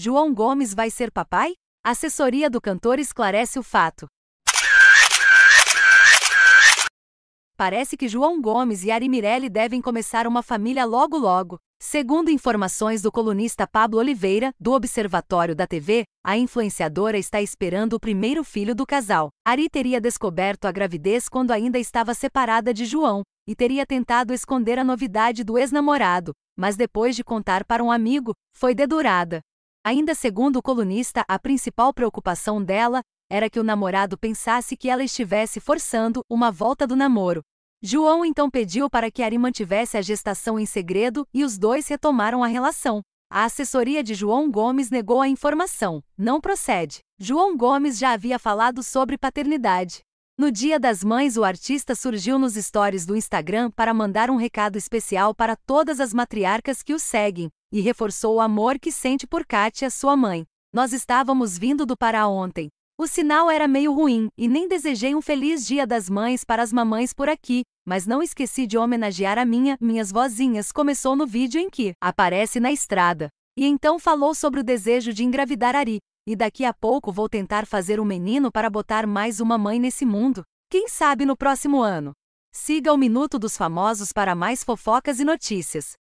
João Gomes vai ser papai? A assessoria do cantor esclarece o fato. Parece que João Gomes e Ari Mirelli devem começar uma família logo logo. Segundo informações do colunista Pablo Oliveira, do Observatório da TV, a influenciadora está esperando o primeiro filho do casal. Ari teria descoberto a gravidez quando ainda estava separada de João e teria tentado esconder a novidade do ex-namorado, mas depois de contar para um amigo, foi dedurada. Ainda segundo o colunista, a principal preocupação dela era que o namorado pensasse que ela estivesse forçando uma volta do namoro. João então pediu para que Ari mantivesse a gestação em segredo e os dois retomaram a relação. A assessoria de João Gomes negou a informação. Não procede. João Gomes já havia falado sobre paternidade. No Dia das Mães, o artista surgiu nos stories do Instagram para mandar um recado especial para todas as matriarcas que o seguem e reforçou o amor que sente por Kátia, sua mãe. Nós estávamos vindo do Pará ontem. O sinal era meio ruim e nem desejei um feliz Dia das Mães para as mamães por aqui, mas não esqueci de homenagear a minha, minhas vozinhas. Começou no vídeo em que aparece na estrada. E então falou sobre o desejo de engravidar Ari, e daqui a pouco vou tentar fazer um menino para botar mais uma mãe nesse mundo. Quem sabe no próximo ano? Siga o Minuto dos Famosos para mais fofocas e notícias.